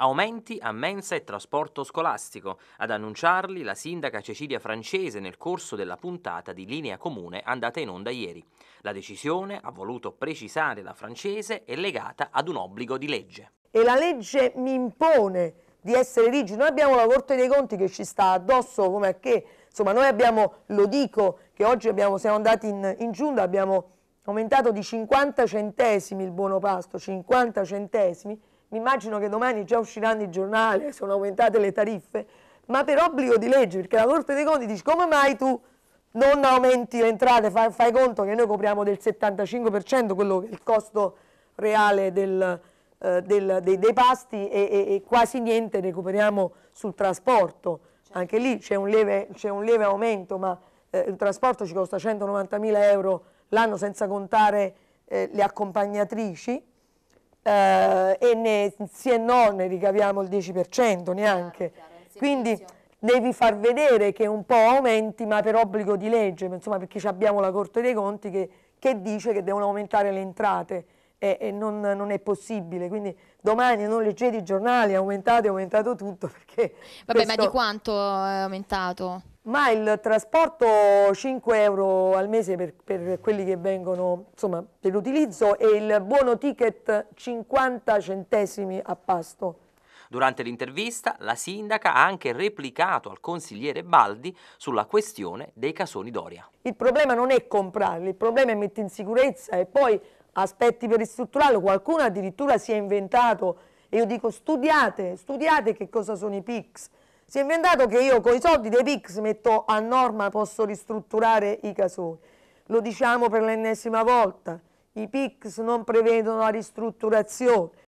Aumenti a mensa e trasporto scolastico, ad annunciarli la sindaca Cecilia Francese nel corso della puntata di Linea Comune andata in onda ieri. La decisione, ha voluto precisare la Francese, è legata ad un obbligo di legge. E la legge mi impone di essere rigido. Noi abbiamo la Corte dei Conti che ci sta addosso come a che, insomma noi abbiamo, lo dico, che oggi abbiamo, siamo andati in, in giunta, abbiamo aumentato di 50 centesimi il buono pasto, 50 centesimi, mi immagino che domani già usciranno i giornali, sono aumentate le tariffe, ma per obbligo di legge, perché la Corte dei Conti dice come mai tu non aumenti le entrate, fai, fai conto che noi copriamo del 75% quello che è il costo reale del, eh, del, dei, dei, pasti e, e, e, quasi niente recuperiamo sul trasporto. Certo. Anche lì c'è un, un, lieve aumento, ma eh, il trasporto ci costa 190.000 euro l'anno senza contare eh, le accompagnatrici eh, e ne, sì e no ne ricaviamo il 10% neanche. Ah, chiaro, Quindi devi far vedere che un po' aumenti ma per obbligo di legge, insomma perché abbiamo la Corte dei Conti che, che dice che devono aumentare le entrate e, e non, non, è possibile. Quindi domani non leggete i giornali, aumentate, è aumentato tutto. Vabbè, questo... ma di quanto è aumentato? ma il trasporto 5 euro al mese per, per quelli che vengono, insomma, per l'utilizzo e il buono ticket 50 centesimi a pasto. Durante l'intervista la sindaca ha anche replicato al consigliere Baldi sulla questione dei casoni Doria. Il problema non è comprarli, il problema è mettere in sicurezza e poi aspetti per ristrutturarlo. Qualcuno addirittura si è inventato, e io dico studiate, studiate che cosa sono i PICS, si è inventato che io con i soldi dei PIX metto a norma, posso ristrutturare i casoni. Lo diciamo per l'ennesima volta, i PIX non prevedono la ristrutturazione,